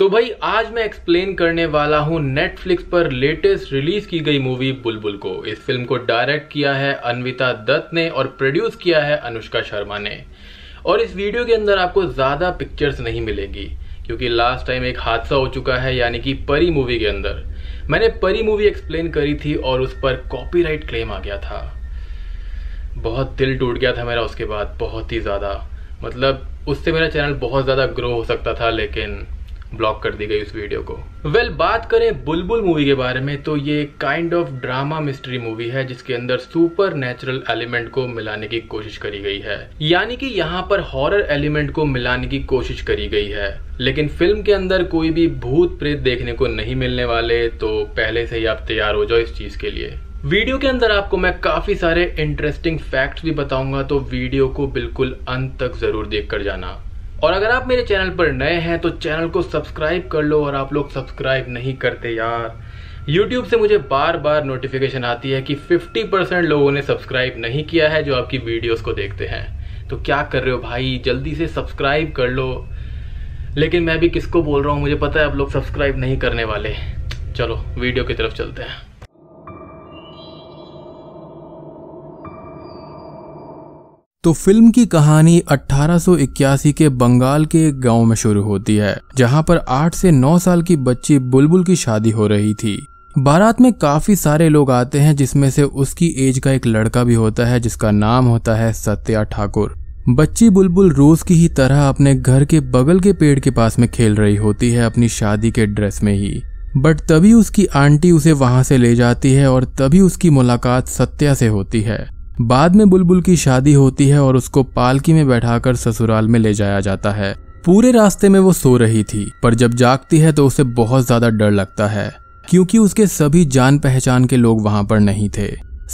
तो भाई आज मैं एक्सप्लेन करने वाला हूँ नेटफ्लिक्स पर लेटेस्ट रिलीज की गई मूवी बुलबुल को इस फिल्म को डायरेक्ट किया है अनविता दत्त ने और प्रोड्यूस किया है अनुष्का शर्मा ने और इस वीडियो के अंदर आपको ज्यादा पिक्चर्स नहीं मिलेगी क्योंकि लास्ट टाइम एक हादसा हो चुका है यानी कि परी मूवी के अंदर मैंने परी मूवी एक्सप्लेन करी थी और उस पर कॉपीराइट क्लेम आ गया था बहुत दिल टूट गया था मेरा उसके बाद बहुत ही ज्यादा मतलब उससे मेरा चैनल बहुत ज्यादा ग्रो हो सकता था लेकिन ब्लॉक कर दी गई उस वीडियो को वेल well, बात करें बुलबुल मूवी के बारे में तो ये kind of drama mystery movie है जिसके अंदर सुपर नेचुरल एलिमेंट को मिलाने की कोशिश करी गई है यानी कि यहाँ पर हॉरर एलिमेंट को मिलाने की कोशिश करी गई है लेकिन फिल्म के अंदर कोई भी भूत प्रेत देखने को नहीं मिलने वाले तो पहले से ही आप तैयार हो जाओ इस चीज के लिए वीडियो के अंदर आपको मैं काफी सारे इंटरेस्टिंग फैक्ट्स भी बताऊंगा तो वीडियो को बिल्कुल अंत तक जरूर देख कर जाना और अगर आप मेरे चैनल पर नए हैं तो चैनल को सब्सक्राइब कर लो और आप लोग सब्सक्राइब नहीं करते यार यूट्यूब से मुझे बार बार नोटिफिकेशन आती है कि 50% लोगों ने सब्सक्राइब नहीं किया है जो आपकी वीडियोस को देखते हैं तो क्या कर रहे हो भाई जल्दी से सब्सक्राइब कर लो लेकिन मैं भी किसको बोल रहा हूँ मुझे पता है आप लोग सब्सक्राइब नहीं करने वाले चलो वीडियो की तरफ चलते हैं तो फिल्म की कहानी 1881 के बंगाल के एक गांव में शुरू होती है जहां पर 8 से 9 साल की बच्ची बुलबुल की शादी हो रही थी बारात में काफी सारे लोग आते हैं जिसमें से उसकी एज का एक लड़का भी होता है जिसका नाम होता है सत्या ठाकुर बच्ची बुलबुल रोज की ही तरह अपने घर के बगल के पेड़ के पास में खेल रही होती है अपनी शादी के ड्रेस में ही बट तभी उसकी आंटी उसे वहां से ले जाती है और तभी उसकी मुलाकात सत्या से होती है बाद में बुलबुल की शादी होती है और उसको पालकी में बैठाकर ससुराल में ले जाया जाता है पूरे रास्ते में वो सो रही थी पर जब जागती है तो उसे बहुत ज्यादा डर लगता है क्योंकि उसके सभी जान पहचान के लोग वहां पर नहीं थे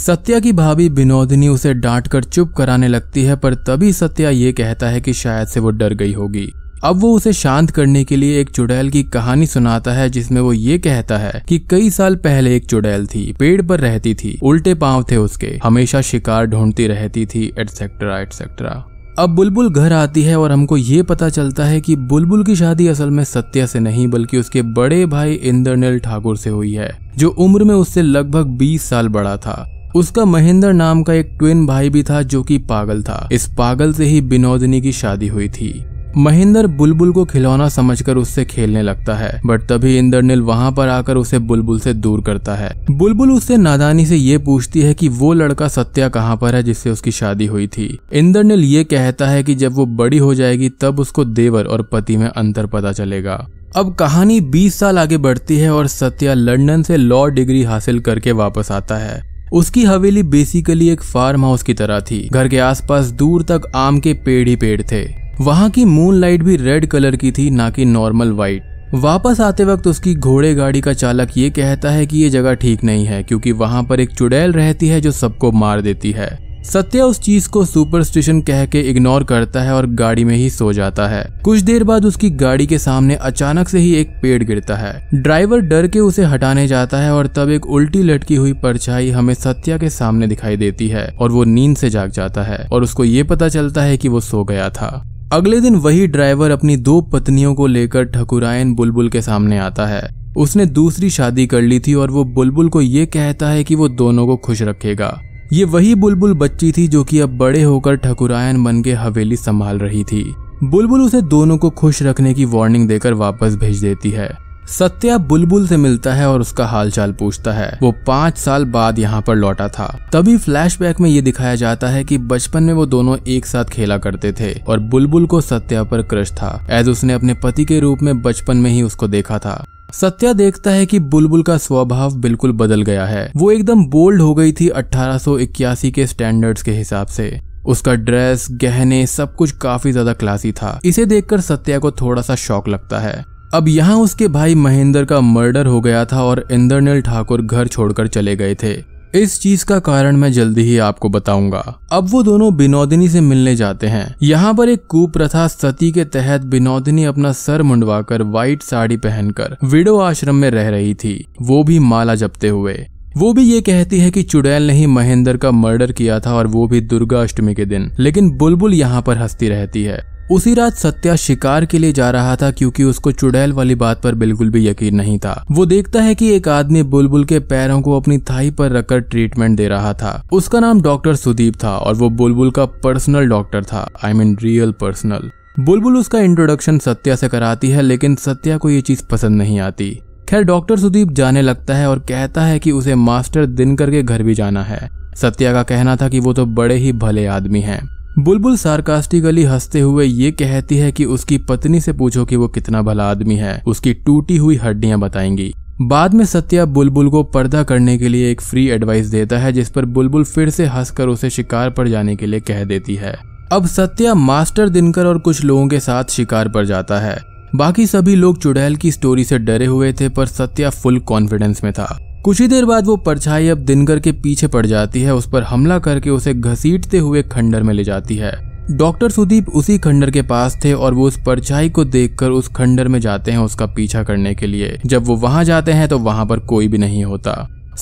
सत्या की भाभी बिनोदिनी उसे डांट कर चुप कराने लगती है पर तभी सत्या ये कहता है कि शायद से वो डर गई होगी अब वो उसे शांत करने के लिए एक चुड़ैल की कहानी सुनाता है जिसमें वो ये कहता है कि कई साल पहले एक चुड़ैल थी पेड़ पर रहती थी उल्टे पांव थे उसके हमेशा शिकार ढूंढती रहती थी एटसेट्रा एटसेट्रा अब बुलबुल घर आती है और हमको ये पता चलता है कि बुलबुल की शादी असल में सत्या से नहीं बल्कि उसके बड़े भाई इंद्रनील ठाकुर से हुई है जो उम्र में उससे लगभग 20 साल बड़ा था उसका महेंद्र नाम का एक ट्विन भाई भी था जो कि पागल था इस पागल से ही बिनोदनी की शादी हुई थी महेंद्र बुलबुल को खिलौना समझकर उससे खेलने लगता है बट तभी इंद्रनील वहां पर आकर उसे बुलबुल से दूर करता है बुलबुल उससे नादानी से ये पूछती है कि वो लड़का सत्या कहाँ पर है जिससे उसकी शादी हुई थी इंद्रनील ये कहता है कि जब वो बड़ी हो जाएगी तब उसको देवर और पति में अंतर पता चलेगा अब कहानी 20 साल आगे बढ़ती है और सत्या लंदन से लॉ डिग्री हासिल करके वापस आता है उसकी हवेली बेसिकली एक फार्म हाउस की तरह थी घर के आसपास दूर तक आम के पेड़ ही पेड़ थे वहाँ की मून लाइट भी रेड कलर की थी ना कि नॉर्मल व्हाइट वापस आते वक्त उसकी घोड़े गाड़ी का चालक ये कहता है कि ये जगह ठीक नहीं है क्योंकि वहाँ पर एक चुड़ैल रहती है जो सबको मार देती है सत्या उस चीज को सुपर स्टेशन कह के इग्नोर करता है और गाड़ी में ही सो जाता है कुछ देर बाद उसकी गाड़ी के सामने अचानक से ही एक पेड़ गिरता है ड्राइवर डर के उसे हटाने जाता है और तब एक उल्टी लटकी हुई परछाई हमें सत्या के सामने दिखाई देती है और वो नींद से जाग जाता है और उसको ये पता चलता है की वो सो गया था अगले दिन वही ड्राइवर अपनी दो पत्नियों को लेकर ठकुरायन बुलबुल के सामने आता है उसने दूसरी शादी कर ली थी और वो बुलबुल को ये कहता है कि वो दोनों को खुश रखेगा ये वही बुलबुल बच्ची थी जो कि अब बड़े होकर ठकुरायन बन के हवेली संभाल रही थी बुलबुल उसे दोनों को खुश रखने की वार्निंग देकर वापस भेज देती है सत्या बुलबुल से मिलता है और उसका हालचाल पूछता है वो पांच साल बाद यहाँ पर लौटा था तभी फ्लैशबैक में ये दिखाया जाता है कि बचपन में वो दोनों एक साथ खेला करते थे और बुलबुल को सत्या पर क्रश था एज उसने अपने पति के रूप में बचपन में ही उसको देखा था सत्या देखता है कि बुलबुल का स्वभाव बिल्कुल बदल गया है वो एकदम बोल्ड हो गई थी 1881 के स्टैंडर्ड्स के हिसाब से उसका ड्रेस गहने सब कुछ काफी ज्यादा क्लासी था इसे देखकर सत्या को थोड़ा सा शौक लगता है अब यहाँ उसके भाई महेंद्र का मर्डर हो गया था और इंद्रनील ठाकुर घर छोड़कर चले गए थे इस चीज का कारण मैं जल्दी ही आपको बताऊंगा अब वो दोनों बिनोदिनी से मिलने जाते हैं यहाँ पर एक कुप्रथा सती के तहत बिनोदिनी अपना सर मुंडवाकर व्हाइट साड़ी पहनकर विडो आश्रम में रह रही थी वो भी माला जपते हुए वो भी ये कहती है कि चुड़ैल ने ही महेंद्र का मर्डर किया था और वो भी दुर्गा अष्टमी के दिन लेकिन बुलबुल यहाँ पर हंसती रहती है उसी रात सत्या शिकार के लिए जा रहा था क्योंकि उसको चुड़ैल वाली बात पर बिल्कुल भी यकीन नहीं था वो देखता है कि एक आदमी बुलबुल के पैरों को अपनी थाई पर रखकर ट्रीटमेंट दे रहा था उसका नाम डॉक्टर सुदीप था और वो बुलबुल का पर्सनल डॉक्टर था आई मीन रियल पर्सनल बुलबुल उसका इंट्रोडक्शन सत्या से कराती है लेकिन सत्या को ये चीज पसंद नहीं आती खैर डॉक्टर सुदीप जाने लगता है और कहता है कि उसे मास्टर दिन करके घर भी जाना है सत्या का कहना था कि वो तो बड़े ही भले आदमी हैं बुलबुल सार्कास्टिकली हंसते हुए ये कहती है कि उसकी पत्नी से पूछो कि वो कितना भला आदमी है उसकी टूटी हुई हड्डियां बताएंगी बाद में सत्या बुलबुल को पर्दा करने के लिए एक फ्री एडवाइस देता है जिस पर बुलबुल फिर से हंसकर उसे शिकार पर जाने के लिए कह देती है अब सत्या मास्टर दिनकर और कुछ लोगों के साथ शिकार पर जाता है बाकी सभी लोग चुड़ैल की स्टोरी से डरे हुए थे पर सत्या फुल कॉन्फिडेंस में था कुछ ही देर बाद वो परछाई अब दिनकर के पीछे पड़ जाती है उस पर हमला करके उसे घसीटते हुए खंडर में ले जाती है डॉक्टर सुदीप उसी खंडर के पास थे और वो उस परछाई को देखकर उस खंडर में जाते हैं उसका पीछा करने के लिए जब वो वहां जाते हैं तो वहां पर कोई भी नहीं होता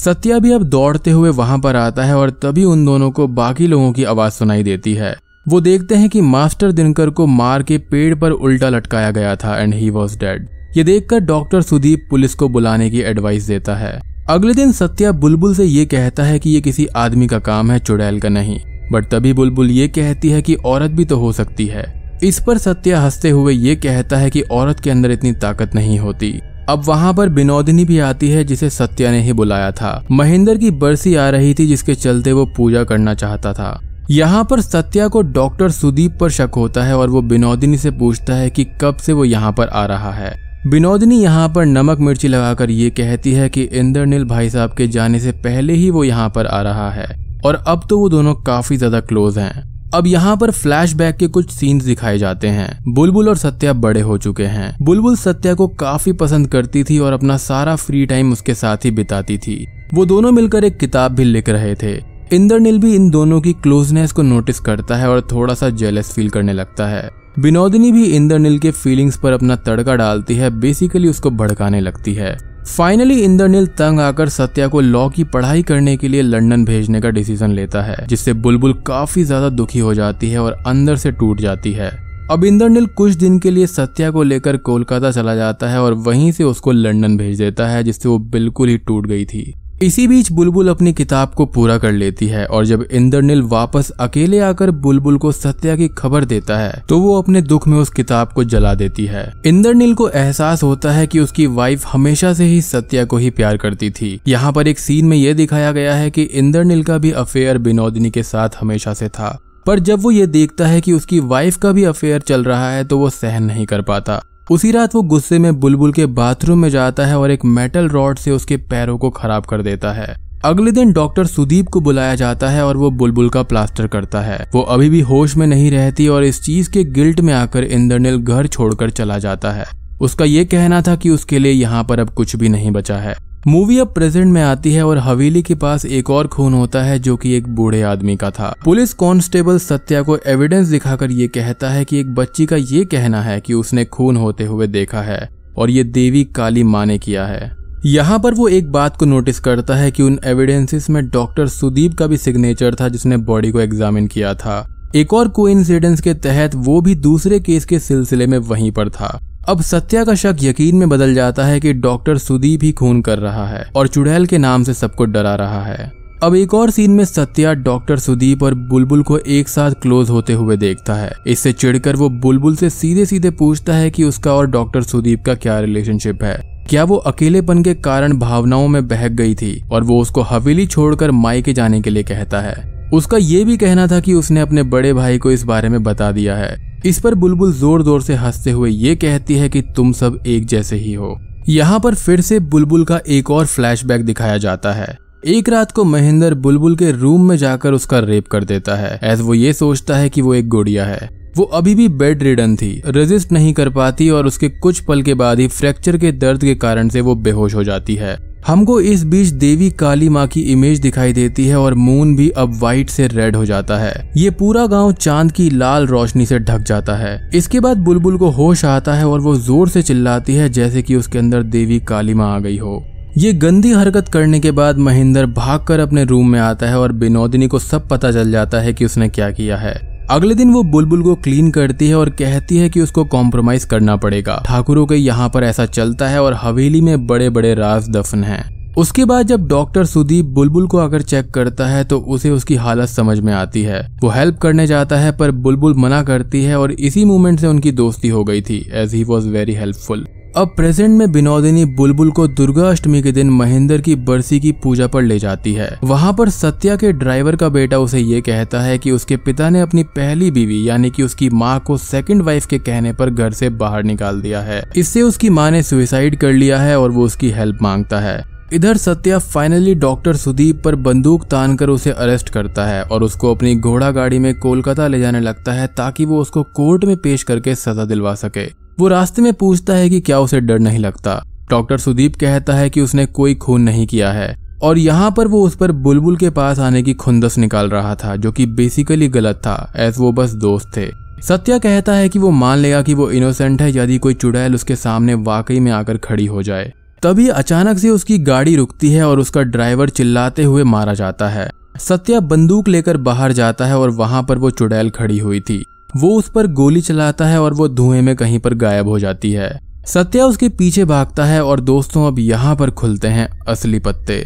सत्या भी अब दौड़ते हुए वहां पर आता है और तभी उन दोनों को बाकी लोगों की आवाज सुनाई देती है वो देखते हैं कि मास्टर दिनकर को मार के पेड़ पर उल्टा लटकाया गया था एंड ही वॉज डेड ये देखकर डॉक्टर सुदीप पुलिस को बुलाने की एडवाइस देता है अगले दिन सत्या बुलबुल से ये कहता है कि ये किसी आदमी का काम है चुड़ैल का नहीं बट तभी बुलबुल ये कहती है कि औरत भी तो हो सकती है इस पर सत्या हंसते हुए ये कहता है कि औरत के अंदर इतनी ताकत नहीं होती अब वहाँ पर बिनोदिनी भी आती है जिसे सत्या ने ही बुलाया था महेंद्र की बरसी आ रही थी जिसके चलते वो पूजा करना चाहता था यहाँ पर सत्या को डॉक्टर सुदीप पर शक होता है और वो बिनोदिनी से पूछता है कि कब से वो यहाँ पर आ रहा है बिनोदनी यहाँ पर नमक मिर्ची लगाकर ये कहती है कि इंद्रनील भाई साहब के जाने से पहले ही वो यहाँ पर आ रहा है और अब तो वो दोनों काफी ज्यादा क्लोज हैं अब यहाँ पर फ्लैशबैक के कुछ सीन्स दिखाए जाते हैं बुलबुल और सत्या बड़े हो चुके हैं बुलबुल सत्या को काफी पसंद करती थी और अपना सारा फ्री टाइम उसके साथ ही बिताती थी वो दोनों मिलकर एक किताब भी लिख रहे थे इंद्रनील भी इन दोनों की क्लोजनेस को नोटिस करता है और थोड़ा सा जेलस फील करने लगता है विनोदिनी भी इंद्रनील के फीलिंग्स पर अपना तड़का डालती है बेसिकली उसको भड़काने लगती है फाइनली इंद्रनील तंग आकर सत्या को लॉ की पढ़ाई करने के लिए लंदन भेजने का डिसीजन लेता है जिससे बुलबुल काफी ज्यादा दुखी हो जाती है और अंदर से टूट जाती है अब इंद्रनील कुछ दिन के लिए सत्या को लेकर कोलकाता चला जाता है और वहीं से उसको लंदन भेज देता है जिससे वो बिल्कुल ही टूट गई थी इसी बीच बुलबुल अपनी किताब को पूरा कर लेती है और जब इंद्रनील वापस अकेले आकर बुलबुल को सत्या की खबर देता है तो वो अपने दुख में उस किताब को जला देती है इंद्रनील को एहसास होता है कि उसकी वाइफ हमेशा से ही सत्या को ही प्यार करती थी यहाँ पर एक सीन में यह दिखाया गया है कि इंद्रनील का भी अफेयर बिनोदिनी के साथ हमेशा से था पर जब वो ये देखता है कि उसकी वाइफ का भी अफेयर चल रहा है तो वो सहन नहीं कर पाता उसी रात वो गुस्से में बुलबुल के बाथरूम में जाता है और एक मेटल रॉड से उसके पैरों को खराब कर देता है अगले दिन डॉक्टर सुदीप को बुलाया जाता है और वो बुलबुल का प्लास्टर करता है वो अभी भी होश में नहीं रहती और इस चीज के गिल्ट में आकर इंद्रनील घर छोड़कर चला जाता है उसका ये कहना था कि उसके लिए यहाँ पर अब कुछ भी नहीं बचा है मूवी अब प्रेजेंट में आती है और हवेली के पास एक और खून होता है जो कि एक बूढ़े आदमी का था पुलिस कांस्टेबल सत्या को एविडेंस दिखाकर ये कहता है कि एक बच्ची का ये कहना है कि उसने खून होते हुए देखा है और ये देवी काली माँ ने किया है यहाँ पर वो एक बात को नोटिस करता है कि उन एविडेंसेस में डॉक्टर सुदीप का भी सिग्नेचर था जिसने बॉडी को एग्जामिन किया था एक और कोइंसिडेंस के तहत वो भी दूसरे केस के सिलसिले में वहीं पर था अब सत्या का शक यकीन में बदल जाता है कि डॉक्टर सुदीप ही खून कर रहा है और चुड़ैल के नाम से सबको डरा रहा है अब एक और सीन में सत्या डॉक्टर सुदीप और बुलबुल को एक साथ क्लोज होते हुए देखता है इससे चिड़कर वो बुलबुल से सीधे सीधे पूछता है कि उसका और डॉक्टर सुदीप का क्या रिलेशनशिप है क्या वो अकेलेपन के कारण भावनाओं में बहक गई थी और वो उसको हवेली छोड़कर मायके जाने के लिए कहता है उसका ये भी कहना था कि उसने अपने बड़े भाई को इस बारे में बता दिया है इस पर बुलबुल जोर जोर से हंसते हुए ये कहती है कि तुम सब एक जैसे ही हो यहाँ पर फिर से बुलबुल का एक और फ्लैशबैक दिखाया जाता है एक रात को महेंद्र बुलबुल के रूम में जाकर उसका रेप कर देता है एज वो ये सोचता है कि वो एक गुड़िया है वो अभी भी बेड रिडन थी रेजिस्ट नहीं कर पाती और उसके कुछ पल के बाद ही फ्रैक्चर के दर्द के कारण से वो बेहोश हो जाती है हमको इस बीच देवी काली माँ की इमेज दिखाई देती है और मून भी अब व्हाइट से रेड हो जाता है ये पूरा गांव चांद की लाल रोशनी से ढक जाता है इसके बाद बुलबुल को होश आता है और वो जोर से चिल्लाती है जैसे कि उसके अंदर देवी काली माँ आ गई हो ये गंदी हरकत करने के बाद महेंद्र भागकर अपने रूम में आता है और बिनोदिनी को सब पता चल जाता है कि उसने क्या किया है अगले दिन वो बुलबुल को क्लीन करती है और कहती है कि उसको कॉम्प्रोमाइज करना पड़ेगा ठाकुरों के यहाँ पर ऐसा चलता है और हवेली में बड़े बड़े राज दफन हैं उसके बाद जब डॉक्टर सुदीप बुलबुल को अगर चेक करता है तो उसे उसकी हालत समझ में आती है वो हेल्प करने जाता है पर बुलबुल मना करती है और इसी मूवमेंट से उनकी दोस्ती हो गई थी as he was very helpful अब प्रेजेंट में बिनोदिनी बुलबुल को दुर्गा अष्टमी के दिन महेंद्र की बरसी की पूजा पर ले जाती है वहाँ पर सत्या के ड्राइवर का बेटा उसे ये कहता है कि उसके पिता ने अपनी पहली बीवी यानी कि उसकी माँ को सेकंड वाइफ के कहने पर घर से बाहर निकाल दिया है इससे उसकी माँ ने सुइसाइड कर लिया है और वो उसकी हेल्प मांगता है इधर सत्या फाइनली डॉक्टर सुदीप पर बंदूक तान कर उसे अरेस्ट करता है और उसको अपनी घोड़ा गाड़ी में कोलकाता ले जाने लगता है ताकि वो उसको कोर्ट में पेश करके सजा दिलवा सके वो रास्ते में पूछता है कि क्या उसे डर नहीं लगता डॉक्टर सुदीप कहता है कि उसने कोई खून नहीं किया है और यहाँ पर वो उस पर बुलबुल के पास आने की खुंदस निकाल रहा था जो कि बेसिकली गलत था एज वो बस दोस्त थे सत्या कहता है कि वो मान लेगा कि वो इनोसेंट है यदि कोई चुड़ैल उसके सामने वाकई में आकर खड़ी हो जाए तभी अचानक से उसकी गाड़ी रुकती है और उसका ड्राइवर चिल्लाते हुए मारा जाता है सत्या बंदूक लेकर बाहर जाता है और वहां पर वो चुड़ैल खड़ी हुई थी वो उस पर गोली चलाता है और वो धुएं में कहीं पर गायब हो जाती है सत्या उसके पीछे भागता है और दोस्तों अब यहाँ पर खुलते हैं असली पत्ते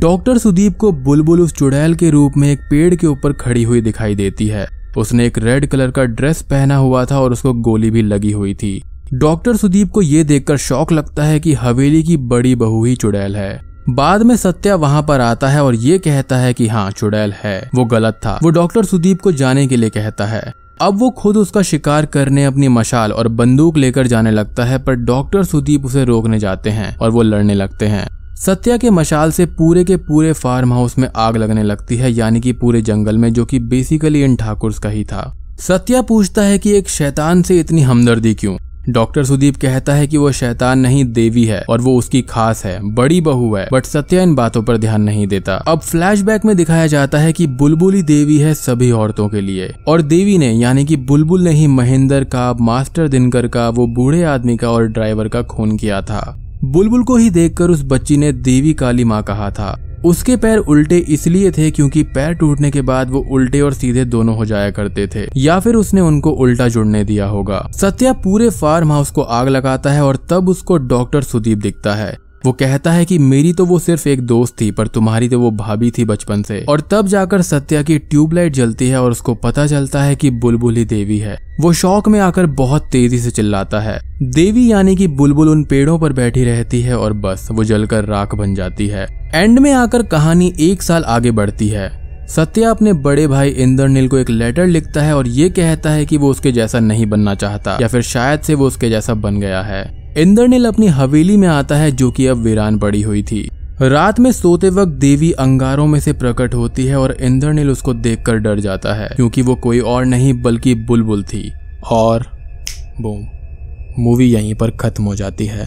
डॉक्टर सुदीप को बुलबुल उस चुड़ैल के रूप में एक पेड़ के ऊपर खड़ी हुई दिखाई देती है उसने एक रेड कलर का ड्रेस पहना हुआ था और उसको गोली भी लगी हुई थी डॉक्टर सुदीप को ये देखकर शौक लगता है कि हवेली की बड़ी बहू ही चुड़ैल है बाद में सत्या वहां पर आता है और ये कहता है कि हाँ चुड़ैल है वो गलत था वो डॉक्टर सुदीप को जाने के लिए कहता है अब वो खुद उसका शिकार करने अपनी मशाल और बंदूक लेकर जाने लगता है पर डॉक्टर सुदीप उसे रोकने जाते हैं और वो लड़ने लगते हैं सत्या के मशाल से पूरे के पूरे फार्म हाउस में आग लगने लगती है यानी कि पूरे जंगल में जो कि बेसिकली इन ठाकुर का ही था सत्या पूछता है कि एक शैतान से इतनी हमदर्दी क्यों डॉक्टर सुदीप कहता है कि वो शैतान नहीं देवी है और वो उसकी खास है बड़ी बहू है बट सत्या इन बातों पर ध्यान नहीं देता अब फ्लैशबैक में दिखाया जाता है कि बुलबुली देवी है सभी औरतों के लिए और देवी ने यानी कि बुलबुल ने ही महेंद्र का मास्टर दिनकर का वो बूढ़े आदमी का और ड्राइवर का खून किया था बुलबुल को ही देखकर उस बच्ची ने देवी काली माँ कहा था उसके पैर उल्टे इसलिए थे क्योंकि पैर टूटने के बाद वो उल्टे और सीधे दोनों हो जाया करते थे या फिर उसने उनको उल्टा जुड़ने दिया होगा सत्या पूरे फार्म हाउस को आग लगाता है और तब उसको डॉक्टर सुदीप दिखता है वो कहता है कि मेरी तो वो सिर्फ एक दोस्त थी पर तुम्हारी तो वो भाभी थी बचपन से और तब जाकर सत्या की ट्यूबलाइट जलती है और उसको पता चलता है कि बुलबुल ही देवी है वो शौक में आकर बहुत तेजी से चिल्लाता है देवी यानी कि बुलबुल उन पेड़ों पर बैठी रहती है और बस वो जलकर राख बन जाती है एंड में आकर कहानी एक साल आगे बढ़ती है सत्या अपने बड़े भाई इंद्रनील को एक लेटर लिखता है और ये कहता है कि वो उसके जैसा नहीं बनना चाहता या फिर शायद से वो उसके जैसा बन गया है इंद्रनील अपनी हवेली में आता है जो कि अब वीरान पड़ी हुई थी रात में सोते वक्त देवी अंगारों में से प्रकट होती है और इंद्रनील उसको देखकर डर जाता है क्योंकि वो कोई और नहीं बल्कि बुलबुल थी और बूम मूवी यहीं पर खत्म हो जाती है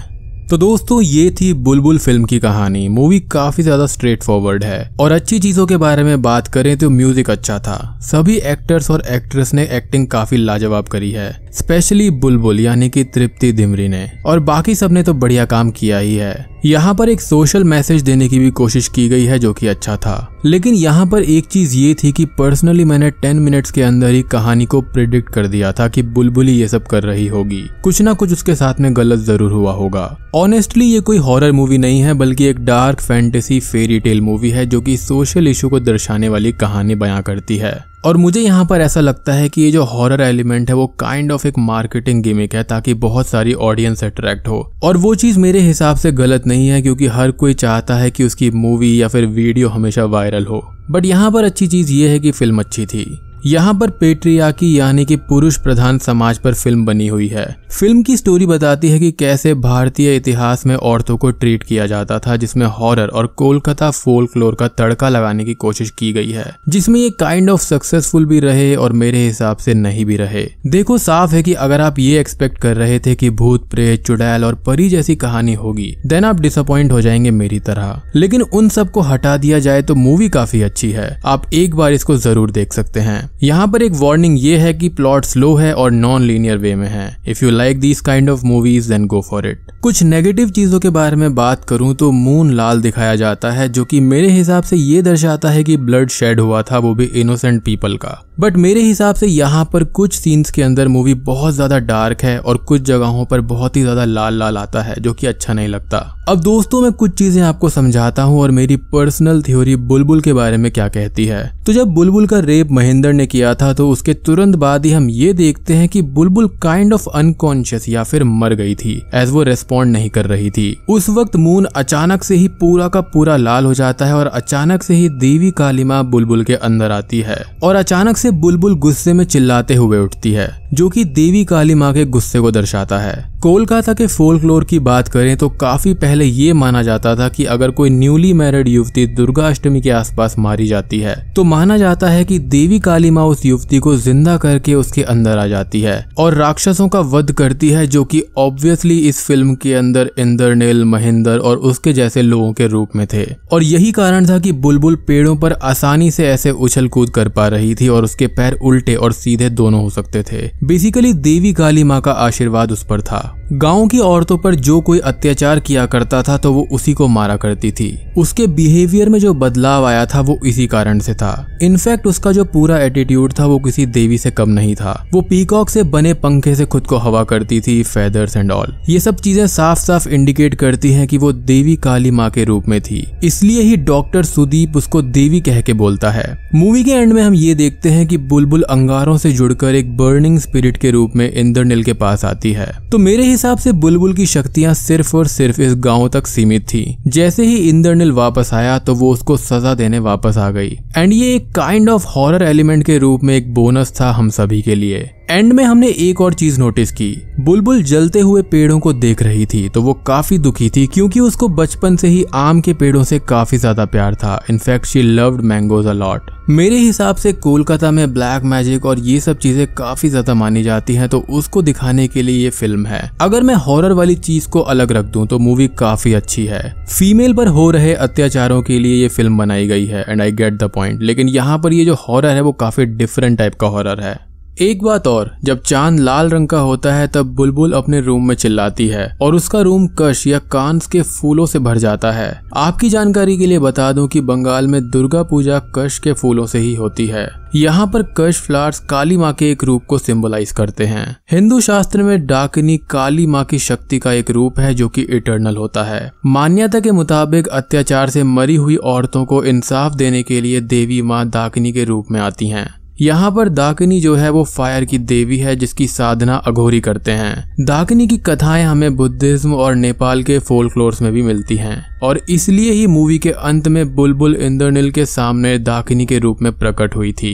तो दोस्तों ये थी बुलबुल फिल्म की कहानी मूवी काफी ज्यादा स्ट्रेट फॉरवर्ड है और अच्छी चीजों के बारे में बात करें तो म्यूजिक अच्छा था सभी एक्टर्स और एक्ट्रेस ने एक्टिंग काफी लाजवाब करी है स्पेशली बुलबुल यानी कि तृप्ति धिमरी ने और बाकी सब ने तो बढ़िया काम किया ही है यहाँ पर एक सोशल मैसेज देने की भी कोशिश की गई है जो कि अच्छा था लेकिन यहाँ पर एक चीज ये थी कि पर्सनली मैंने टेन मिनट्स के अंदर ही कहानी को प्रिडिक्ट कर दिया था कि बुलबुली ये सब कर रही होगी कुछ ना कुछ उसके साथ में गलत जरूर हुआ होगा ऑनेस्टली ये कोई हॉरर मूवी नहीं है बल्कि एक dark fantasy fairy tale movie है जो की सोशल इशू को दर्शाने वाली कहानी बयां करती है और मुझे यहाँ पर ऐसा लगता है कि ये जो हॉरर एलिमेंट है वो काइंड ऑफ एक मार्केटिंग गेमिक है ताकि बहुत सारी ऑडियंस अट्रैक्ट हो और वो चीज़ मेरे हिसाब से गलत नहीं है क्योंकि हर कोई चाहता है कि उसकी मूवी या फिर वीडियो हमेशा वायरल हो बट यहाँ पर अच्छी चीज़ ये है कि फिल्म अच्छी थी यहाँ पर पेट्रियाकी यानी कि पुरुष प्रधान समाज पर फिल्म बनी हुई है फिल्म की स्टोरी बताती है कि कैसे भारतीय इतिहास में औरतों को ट्रीट किया जाता था जिसमें हॉरर और कोलकाता फोल्कलोर का तड़का लगाने की कोशिश की गई है जिसमें ये काइंड ऑफ सक्सेसफुल भी रहे और मेरे हिसाब से नहीं भी रहे देखो साफ है की अगर आप ये एक्सपेक्ट कर रहे थे की भूत प्रेत चुड़ैल और परी जैसी कहानी होगी देन आप डिसअपॉइंट हो जाएंगे मेरी तरह लेकिन उन सबको हटा दिया जाए तो मूवी काफी अच्छी है आप एक बार इसको जरूर देख सकते हैं यहाँ पर एक वार्निंग ये है कि प्लॉट स्लो है और नॉन लीनियर वे में है if you like this kind of movies then go for it कुछ नेगेटिव चीजों के बारे में बात करूं तो मून लाल दिखाया जाता है जो कि मेरे हिसाब से ये दर्शाता है कि ब्लड शेड हुआ था वो भी इनोसेंट पीपल का बट मेरे हिसाब से यहाँ पर कुछ सीन्स के अंदर मूवी बहुत ज्यादा डार्क है और कुछ जगहों पर बहुत ही ज्यादा लाल लाल आता है जो कि अच्छा नहीं लगता अब दोस्तों मैं कुछ चीजें आपको समझाता हूँ और मेरी पर्सनल थ्योरी बुलबुल के बारे में क्या कहती है तो जब बुलबुल का रेप महेंद्र ने किया था तो उसके तुरंत बाद ही हम ये देखते हैं कि बुलबुल काइंड ऑफ अनकॉन्शियस या फिर मर गई थी एज वो रेस्पॉन्ड नहीं कर रही थी उस वक्त मून अचानक से ही पूरा का पूरा लाल हो जाता है और अचानक से ही देवी कालिमा बुलबुल के अंदर आती है और अचानक से बुलबुल गुस्से में चिल्लाते हुए उठती है जो कि देवी काली माँ के गुस्से को दर्शाता है कोलकाता के फोल्कलोर की बात करें तो काफी पहले ये माना जाता था कि अगर कोई न्यूली मैरिड युवती दुर्गा अष्टमी के आसपास मारी जाती है तो माना जाता है कि देवी काली माँ उस युवती को जिंदा करके उसके अंदर आ जाती है और राक्षसों का वध करती है जो कि ऑब्वियसली इस फिल्म के अंदर इंद्रनील महेंद्र और उसके जैसे लोगों के रूप में थे और यही कारण था कि बुलबुल पेड़ों पर आसानी से ऐसे उछल कूद कर पा रही थी और उसके पैर उल्टे और सीधे दोनों हो सकते थे बेसिकली देवी काली माँ का आशीर्वाद उस पर था 있습니다. गांव की औरतों पर जो कोई अत्याचार किया करता था तो वो उसी को मारा करती थी उसके बिहेवियर में जो बदलाव आया था वो इसी कारण से था इनफैक्ट उसका जो पूरा एटीट्यूड था वो किसी देवी से कम नहीं था वो पीकॉक से बने पंखे से खुद को हवा करती थी फेदर्स एंड ऑल ये सब चीजें साफ साफ इंडिकेट करती है की वो देवी काली माँ के रूप में थी इसलिए ही डॉक्टर सुदीप उसको देवी कह के बोलता है मूवी के एंड में हम ये देखते हैं की बुलबुल अंगारों से जुड़कर एक बर्निंग स्पिरिट के रूप में इंद्रनील के पास आती है तो मेरे हिसाब से बुलबुल की शक्तियां सिर्फ और सिर्फ इस गांव तक सीमित थी जैसे ही इंद्रनील वापस आया तो वो उसको सजा देने वापस आ गई एंड ये एक काइंड ऑफ हॉरर एलिमेंट के रूप में एक बोनस था हम सभी के लिए एंड में हमने एक और चीज नोटिस की बुलबुल जलते हुए पेड़ों को देख रही थी तो वो काफी दुखी थी क्योंकि उसको बचपन से ही आम के पेड़ों से काफी ज्यादा प्यार था in fact she loved mangoes a lot मेरे हिसाब से कोलकाता में ब्लैक मैजिक और ये सब चीजें काफी ज्यादा मानी जाती हैं तो उसको दिखाने के लिए ये फिल्म है अगर मैं हॉरर वाली चीज को अलग रख दूं तो मूवी काफी अच्छी है फीमेल पर हो रहे अत्याचारों के लिए ये फिल्म बनाई गई है and I get the point लेकिन यहाँ पर ये जो हॉरर है वो काफी डिफरेंट टाइप का हॉरर है एक बात और जब चांद लाल रंग का होता है तब बुलबुल अपने रूम में चिल्लाती है और उसका रूम कश या कांस के फूलों से भर जाता है आपकी जानकारी के लिए बता दूं कि बंगाल में दुर्गा पूजा कश के फूलों से ही होती है यहाँ पर कश फ्लावर्स काली माँ के एक रूप को सिंबलाइज करते हैं हिंदू शास्त्र में डाकनी काली माँ की शक्ति का एक रूप है जो कि इटर्नल होता है मान्यता के मुताबिक अत्याचार से मरी हुई औरतों को इंसाफ देने के लिए देवी माँ डाकनी के रूप में आती हैं यहाँ पर दाकिनी जो है वो फायर की देवी है जिसकी साधना अघोरी करते हैं दाकिनी की कथाएं हमें बुद्धिज्म और नेपाल के फोल्कलोर्स में भी मिलती हैं और इसलिए ही मूवी के अंत में बुलबुल इंद्रनील के सामने दाकिनी के रूप में प्रकट हुई थी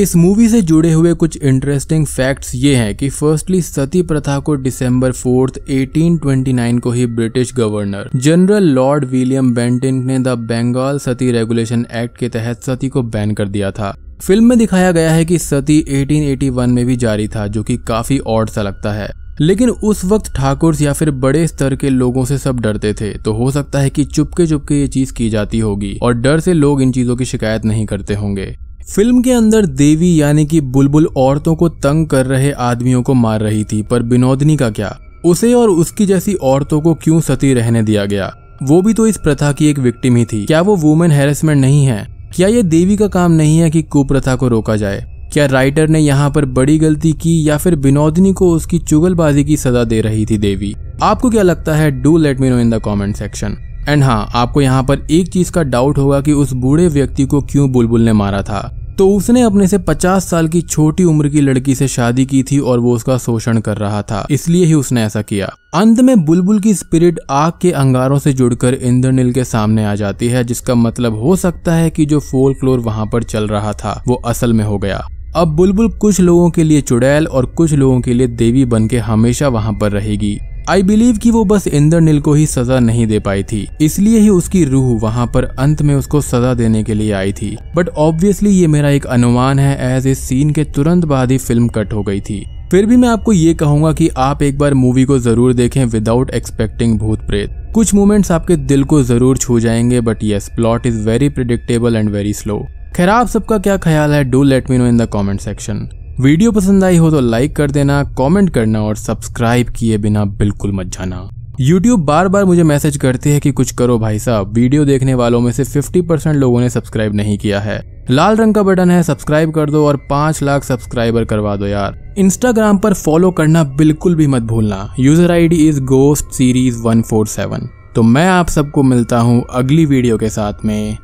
इस मूवी से जुड़े हुए कुछ इंटरेस्टिंग फैक्ट्स ये हैं कि फर्स्टली सती प्रथा को दिसंबर फोर्थ 1829 को ही British governor general lord William Bentinck ने the Bengal Sati regulation act के तहत सती को बैन कर दिया था फिल्म में दिखाया गया है कि सती 1881 में भी जारी था जो कि काफी ऑड सा लगता है लेकिन उस वक्त ठाकुर या फिर बड़े स्तर के लोगों से सब डरते थे तो हो सकता है कि चुपके चुपके ये चीज की जाती होगी और डर से लोग इन चीजों की शिकायत नहीं करते होंगे फिल्म के अंदर देवी यानी कि बुलबुल औरतों को तंग कर रहे आदमियों को मार रही थी पर बिनोदनी का क्या उसे और उसकी जैसी औरतों को क्यों सती रहने दिया गया वो भी तो इस प्रथा की एक विक्टिम ही थी क्या वो वुमेन हेरेसमेंट नहीं है क्या यह देवी का काम नहीं है कि कुप्रथा को रोका जाए क्या राइटर ने यहाँ पर बड़ी गलती की या फिर बिनोदिनी को उसकी चुगलबाजी की सजा दे रही थी देवी आपको क्या लगता है do let me know in the comment section and हाँ आपको यहाँ पर एक चीज का डाउट होगा कि उस बूढ़े व्यक्ति को क्यों बुलबुल ने मारा था तो उसने अपने से 50 साल की छोटी उम्र की लड़की से शादी की थी और वो उसका शोषण कर रहा था इसलिए ही उसने ऐसा किया अंत में बुलबुल की स्पिरिट आग के अंगारों से जुड़कर इंद्रनील के सामने आ जाती है जिसका मतलब हो सकता है कि जो क्लोर वहां पर चल रहा था वो असल में हो गया अब बुलबुल कुछ लोगों के लिए चुड़ैल और कुछ लोगों के लिए देवी बन के हमेशा वहां पर रहेगी आई बिलीव कि वो बस नील को ही सजा नहीं दे पाई थी इसलिए ही उसकी रूह वहां पर अंत में उसको सजा देने के लिए आई थी बट ऑब्वियसली ये मेरा एक अनुमान है एज इस सीन के तुरंत बाद ही फिल्म कट हो गई थी फिर भी मैं आपको ये कहूंगा कि आप एक बार मूवी को जरूर देखें विदाउट एक्सपेक्टिंग भूत प्रेत कुछ मोमेंट्स आपके दिल को जरूर छू जाएंगे but yes plot is very predictable and very slow खैर आप सबका क्या ख्याल है do let me know in the comment section video पसंद आई हो तो लाइक कर देना कमेंट करना और सब्सक्राइब किए बिना बिल्कुल मत जाना YouTube बार बार मुझे मैसेज करते हैं कि कुछ करो भाई साहब वीडियो देखने वालों में से 50% लोगों ने सब्सक्राइब नहीं किया है लाल रंग का बटन है सब्सक्राइब कर दो और पांच लाख सब्सक्राइबर करवा दो यार इंस्टाग्राम पर फॉलो करना बिल्कुल भी मत भूलना user I D is ghost series one four seven तो मैं आप सबको मिलता हूँ अगली वीडियो के साथ में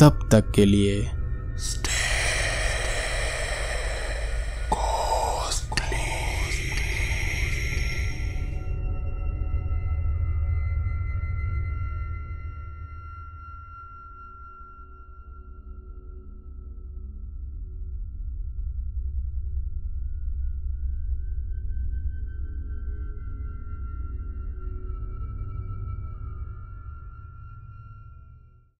तब तक के लिए